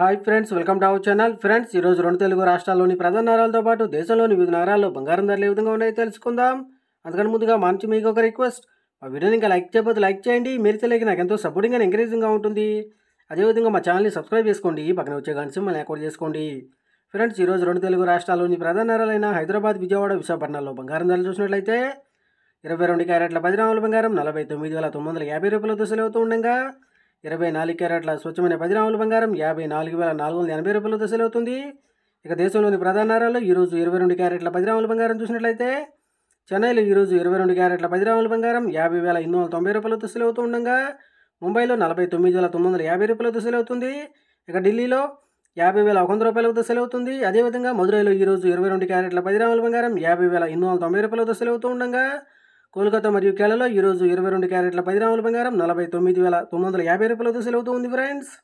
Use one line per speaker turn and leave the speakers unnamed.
hi friends welcome to our channel friends ఈరోజు రెండు తెలుగు రాష్ట్రాల్లోని ప్రధాన నగరాలతో పాటు దేశంలోని వివిధ నగరాల్లో బంగారం ధరలు ఏ విధంగా ఉన్నాయో తెలుసుకుందాం అందుకని ముందుగా మంచి మీకు ఒక రిక్వెస్ట్ మా వీడియోని ఇంకా లైక్ చేయకపోతే లైక్ చేయండి మీరు తెలియక నాకు ఎంతో సపోర్టింగ్ అని ఎంకరేజింగ్గా ఉంటుంది అదేవిధంగా మా ఛానల్ని సబ్స్క్రైబ్ చేసుకోండి పక్కన వచ్చే గంట మళ్ళీ అకౌంట్ చేసుకోండి ఫ్రెండ్స్ ఈరోజు రెండు తెలుగు రాష్ట్రాల్లోని ప్రధాన నగరాలైన హైదరాబాద్ విజయవాడ విశాఖపట్నంలో బంగారం ధరలు చూసినట్లయితే ఇరవై రెండు క్యారెట్ల పది రామల బంగారం నలభై తొమ్మిది వేల తొమ్మిది వందల యాభై రూపాయలతో అవుతూ ఉండగా ఇరవై నాలుగు క్యారెట్ల స్వచ్ఛమైన పది రాముల బంగారం యాభై నాలుగు వేల నాలుగు వందల ఎనభై రూపాయలతో సెలవుతుంది ఇక దేశంలోని ప్రధాన నగరాల్లో ఈరోజు ఇరవై రెండు క్యారెట్ల పది రాముల బంగారం చూసినట్లయితే చెన్నైలో ఈరోజు ఇరవై రెండు క్యారెట్ల పది రాముల బంగారం యాభై వేల ఎనిమిది వందల తొంభై రూపాయలతో సెలవుతూ ఉండగా ముంబైలో నలభై తొమ్మిది వేల తొమ్మిది వందల యాభై రూపాయలతో సెలవుతుంది ఇక ఢిల్లీలో యాభై వేల ఒక వంద రూపాయలకు దశలవుతుంది అదేవిధంగా మదురైలో ఈరోజు ఇరవై రెండు క్యారెట్ల పది రాముల బంగారం యాభై వేల ఎనిమిది వందల తొంభై రూపాయలకు దశలవుతూ ఉండగా కోల్కతా మరియు కేరళలో ఈరోజు ఇరవై రెండు క్యారెట్ల పది రాముల బంగారం నలభై తొమ్మిది వేల తొమ్మిది వందల యాభై రూపాయలతో సెలవుతో ఫ్రెండ్స్